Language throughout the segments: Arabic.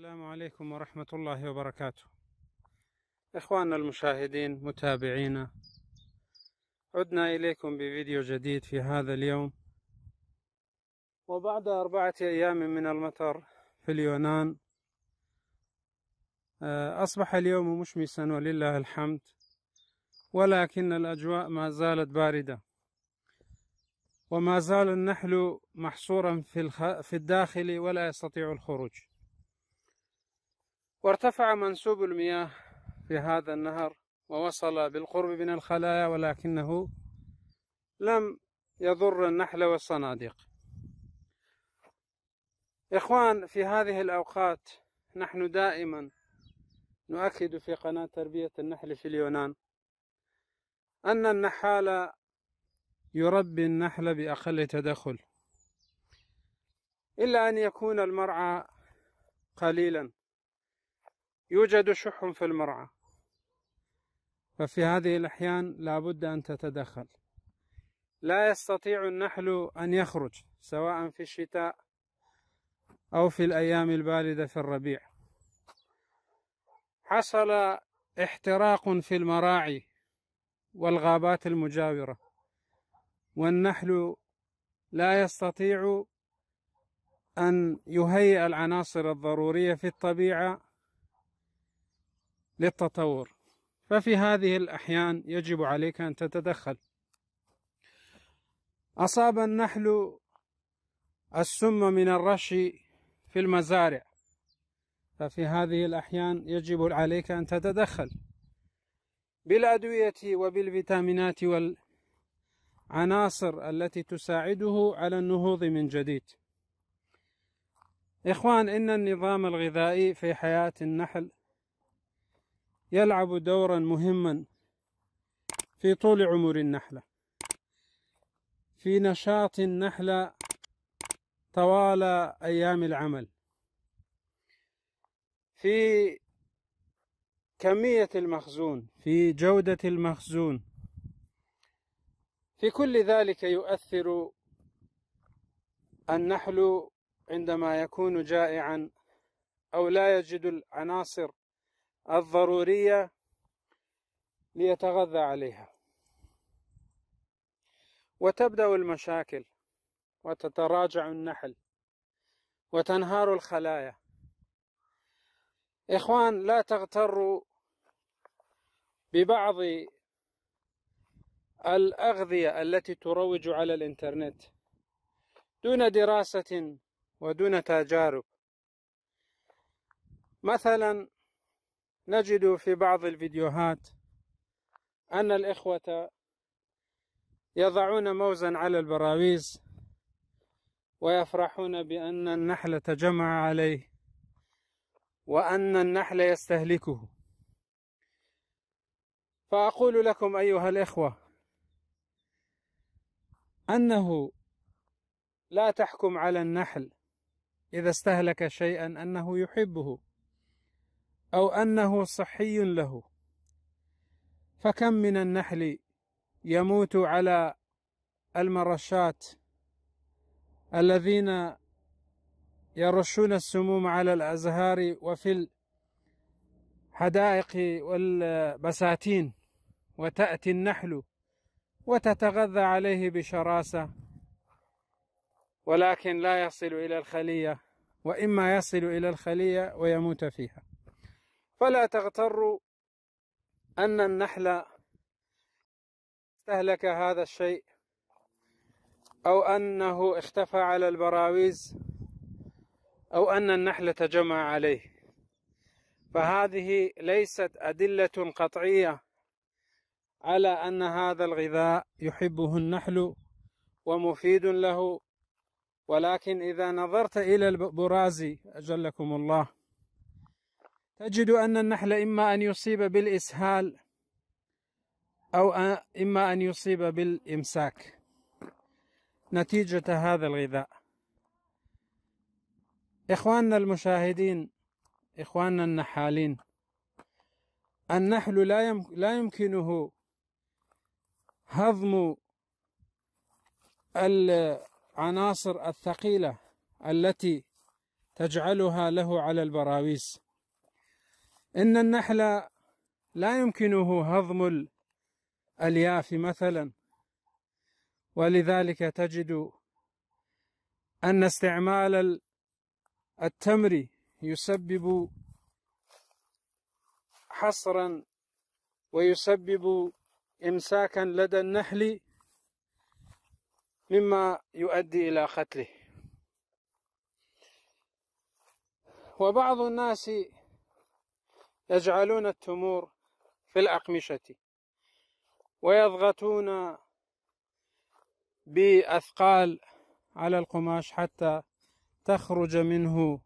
السلام عليكم ورحمة الله وبركاته إخواننا المشاهدين متابعينا عدنا إليكم بفيديو جديد في هذا اليوم وبعد أربعة أيام من المطر في اليونان آه، أصبح اليوم مشمسا ولله الحمد ولكن الأجواء ما زالت باردة وما زال النحل محصورا في, الداخل ولا يستطيع الخروج وارتفع منسوب المياه في هذا النهر ووصل بالقرب من الخلايا ولكنه لم يضر النحل والصناديق إخوان في هذه الأوقات نحن دائما نؤكد في قناة تربية النحل في اليونان أن النحال يربي النحل بأقل تدخل إلا أن يكون المرعى قليلا يوجد شح في المرعى ففي هذه الأحيان لابد أن تتدخل لا يستطيع النحل أن يخرج سواء في الشتاء أو في الأيام الباردة في الربيع حصل احتراق في المراعي والغابات المجاورة والنحل لا يستطيع أن يهيئ العناصر الضرورية في الطبيعة للتطور ففي هذه الأحيان يجب عليك أن تتدخل أصاب النحل السم من الرش في المزارع ففي هذه الأحيان يجب عليك أن تتدخل بالأدوية وبالفيتامينات والعناصر التي تساعده على النهوض من جديد إخوان إن النظام الغذائي في حياة النحل يلعب دورا مهما في طول عمر النحلة في نشاط النحلة طوال أيام العمل في كمية المخزون في جودة المخزون في كل ذلك يؤثر النحل عندما يكون جائعا أو لا يجد العناصر الضرورية ليتغذى عليها وتبدأ المشاكل وتتراجع النحل وتنهار الخلايا إخوان لا تغتروا ببعض الأغذية التي تروج على الإنترنت دون دراسة ودون تجارب مثلا نجد في بعض الفيديوهات أن الإخوة يضعون موزا على البراويز ويفرحون بأن النحل تجمع عليه وأن النحل يستهلكه فأقول لكم أيها الإخوة أنه لا تحكم على النحل إذا استهلك شيئا أنه يحبه أو أنه صحي له فكم من النحل يموت على المرشات الذين يرشون السموم على الأزهار وفي الحدائق والبساتين وتأتي النحل وتتغذى عليه بشراسة ولكن لا يصل إلى الخلية وإما يصل إلى الخلية ويموت فيها فلا تغتروا أن النحل استهلك هذا الشيء أو أنه اختفى على البراويز أو أن النحل تجمع عليه فهذه ليست أدلة قطعية على أن هذا الغذاء يحبه النحل ومفيد له ولكن إذا نظرت إلى البرازي أجلكم الله تجد أن النحل إما أن يصيب بالإسهال أو إما أن يصيب بالإمساك نتيجة هذا الغذاء إخواننا المشاهدين إخواننا النحالين النحل لا, لا يمكنه هضم العناصر الثقيلة التي تجعلها له على البراويز إن النحل لا يمكنه هضم الألياف مثلا ولذلك تجد أن استعمال التمر يسبب حصرا ويسبب إمساكا لدى النحل مما يؤدي إلى قتله وبعض الناس يجعلون التمور في الأقمشة ويضغطون بأثقال على القماش حتى تخرج منه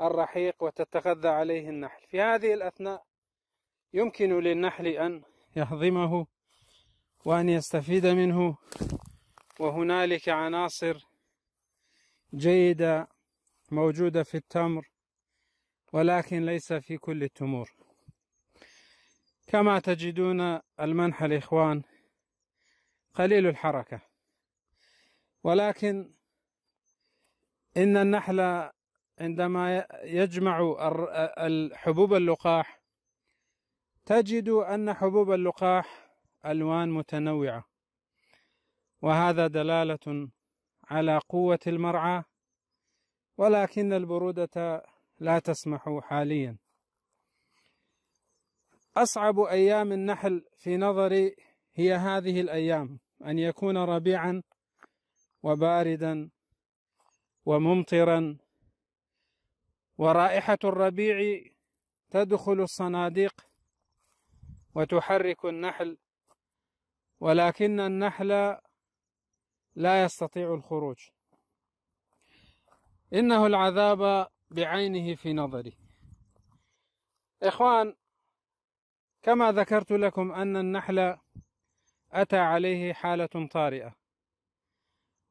الرحيق وتتغذى عليه النحل في هذه الأثناء يمكن للنحل أن يهضمه وأن يستفيد منه وهنالك عناصر جيدة موجودة في التمر ولكن ليس في كل التمور كما تجدون المنح الإخوان قليل الحركة ولكن إن النحل عندما يجمع حبوب اللقاح تجد أن حبوب اللقاح ألوان متنوعة وهذا دلالة على قوة المرعى ولكن البرودة لا تسمح حاليا أصعب أيام النحل في نظري هي هذه الأيام أن يكون ربيعا وباردا وممطرا ورائحة الربيع تدخل الصناديق وتحرك النحل ولكن النحل لا يستطيع الخروج إنه العذاب بعينه في نظري إخوان كما ذكرت لكم أن النحل أتى عليه حالة طارئة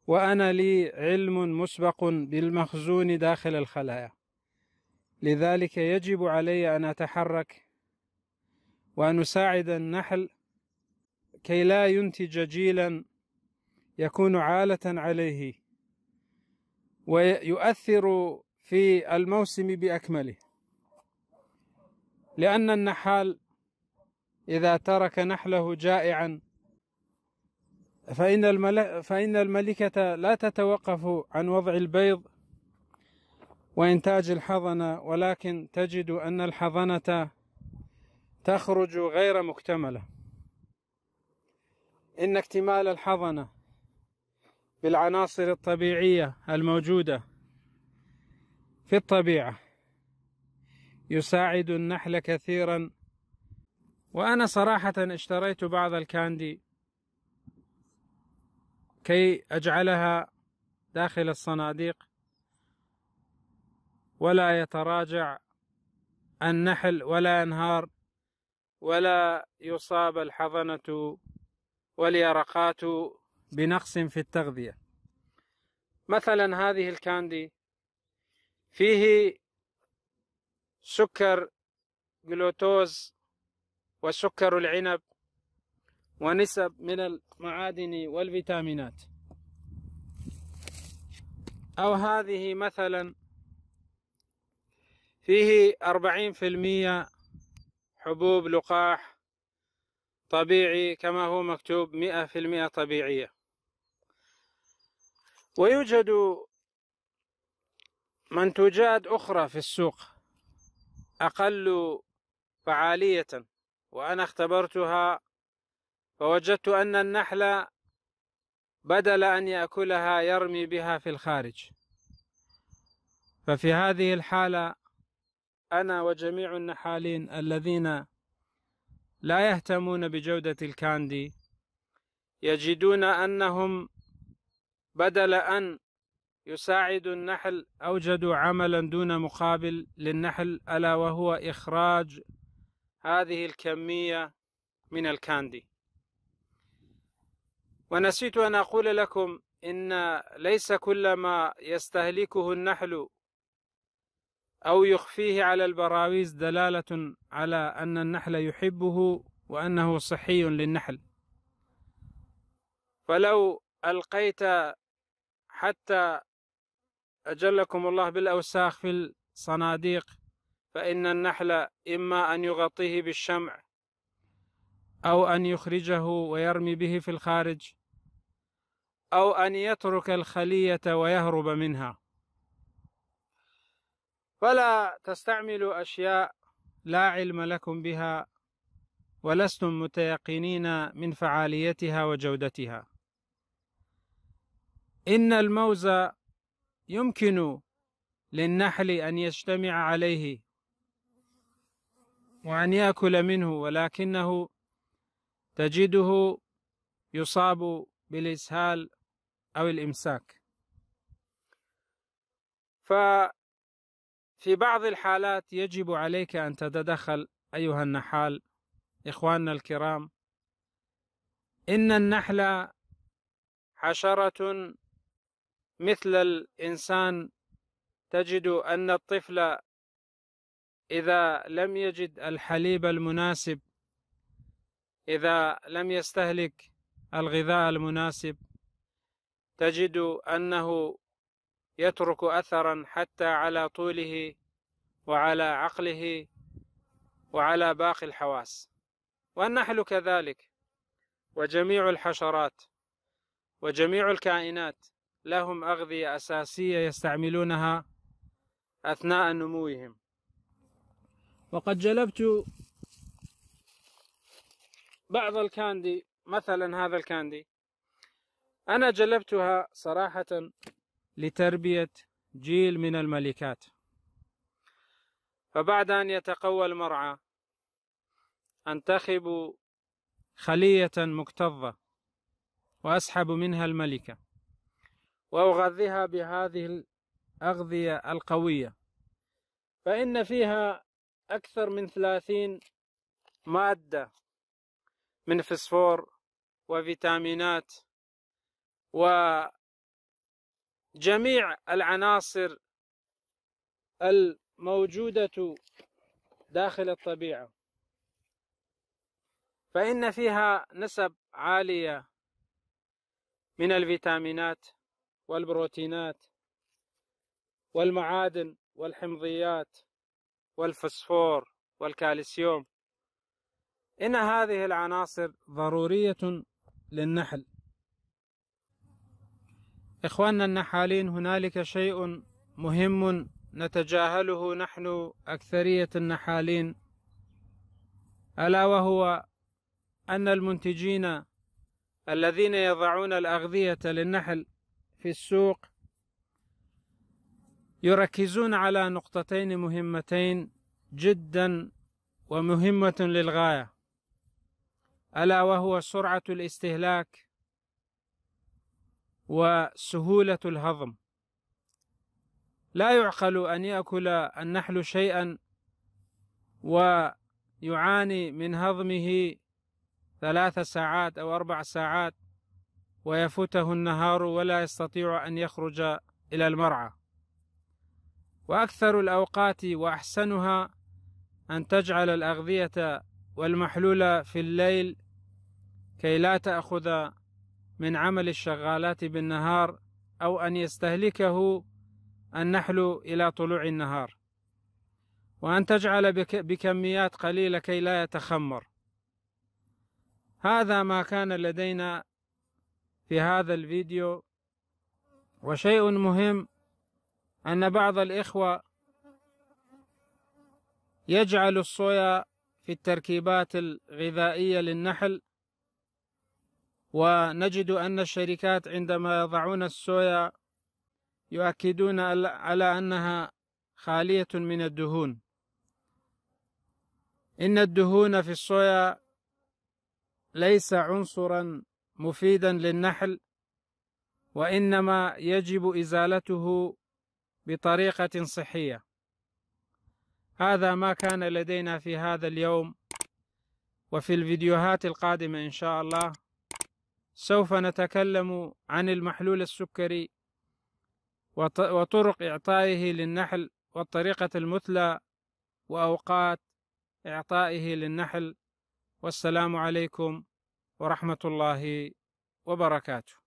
وأنا لي علم مسبق بالمخزون داخل الخلايا لذلك يجب علي أن أتحرك وأن أساعد النحل كي لا ينتج جيلا يكون عالة عليه ويؤثر في الموسم باكمله لان النحال اذا ترك نحله جائعا فان فان الملكه لا تتوقف عن وضع البيض وانتاج الحضنه ولكن تجد ان الحضنه تخرج غير مكتمله ان اكتمال الحضنه بالعناصر الطبيعيه الموجوده في الطبيعة يساعد النحل كثيرا وأنا صراحة اشتريت بعض الكاندي كي أجعلها داخل الصناديق ولا يتراجع النحل ولا ينهار ولا يصاب الحضنة واليرقات بنقص في التغذية مثلا هذه الكاندي فيه سكر جلوتوز وسكر العنب ونسب من المعادن والفيتامينات أو هذه مثلا فيه أربعين في المية حبوب لقاح طبيعي كما هو مكتوب مئة في المئة طبيعية ويوجد منتوجات أخرى في السوق أقل فعالية وأنا اختبرتها فوجدت أن النحل بدل أن يأكلها يرمي بها في الخارج ففي هذه الحالة أنا وجميع النحالين الذين لا يهتمون بجودة الكاندي يجدون أنهم بدل أن يساعد النحل أوجد عملا دون مقابل للنحل ألا وهو إخراج هذه الكمية من الكاندي ونسيت أن أقول لكم إن ليس كل ما يستهلكه النحل أو يخفيه على البراويز دلالة على أن النحل يحبه وأنه صحي للنحل فلو ألقيت حتى أجلكم الله بالأوساخ في الصناديق فإن النحل إما أن يغطيه بالشمع أو أن يخرجه ويرمي به في الخارج أو أن يترك الخلية ويهرب منها فلا تستعملوا أشياء لا علم لكم بها ولستم متيقنين من فعاليتها وجودتها إن الموز يمكن للنحل أن يجتمع عليه وأن يأكل منه ولكنه تجده يصاب بالإسهال أو الإمساك ففي بعض الحالات يجب عليك أن تتدخل أيها النحال إخواننا الكرام إن النحل حشرة مثل الإنسان تجد أن الطفل إذا لم يجد الحليب المناسب إذا لم يستهلك الغذاء المناسب تجد أنه يترك أثرا حتى على طوله وعلى عقله وعلى باقي الحواس والنحل كذلك وجميع الحشرات وجميع الكائنات لهم أغذية أساسية يستعملونها أثناء نموهم وقد جلبت بعض الكاندي مثلا هذا الكاندي أنا جلبتها صراحة لتربية جيل من الملكات فبعد أن يتقوى المرعى أنتخب خلية مكتظة وأسحب منها الملكة وأغذيها بهذه الأغذية القوية فإن فيها أكثر من ثلاثين مادة من فسفور وفيتامينات وجميع العناصر الموجودة داخل الطبيعة فإن فيها نسب عالية من الفيتامينات والبروتينات والمعادن والحمضيات والفسفور والكالسيوم إن هذه العناصر ضرورية للنحل إخواننا النحالين هنالك شيء مهم نتجاهله نحن أكثرية النحالين ألا وهو أن المنتجين الذين يضعون الأغذية للنحل في السوق يركزون على نقطتين مهمتين جدا ومهمة للغاية ألا وهو سرعة الاستهلاك وسهولة الهضم لا يعقل أن يأكل النحل شيئا ويعاني من هضمه ثلاث ساعات أو أربع ساعات ويفوته النهار ولا يستطيع أن يخرج إلى المرعى وأكثر الأوقات وأحسنها أن تجعل الأغذية والمحلول في الليل كي لا تأخذ من عمل الشغالات بالنهار أو أن يستهلكه النحل إلى طلوع النهار وأن تجعل بكميات قليلة كي لا يتخمر هذا ما كان لدينا في هذا الفيديو وشيء مهم أن بعض الإخوة يجعل الصويا في التركيبات الغذائية للنحل ونجد أن الشركات عندما يضعون الصويا يؤكدون على أنها خالية من الدهون إن الدهون في الصويا ليس عنصرا مفيدا للنحل وانما يجب ازالته بطريقه صحيه هذا ما كان لدينا في هذا اليوم وفي الفيديوهات القادمه ان شاء الله سوف نتكلم عن المحلول السكري وطرق اعطائه للنحل والطريقه المثلى واوقات اعطائه للنحل والسلام عليكم ورحمه الله وبركاته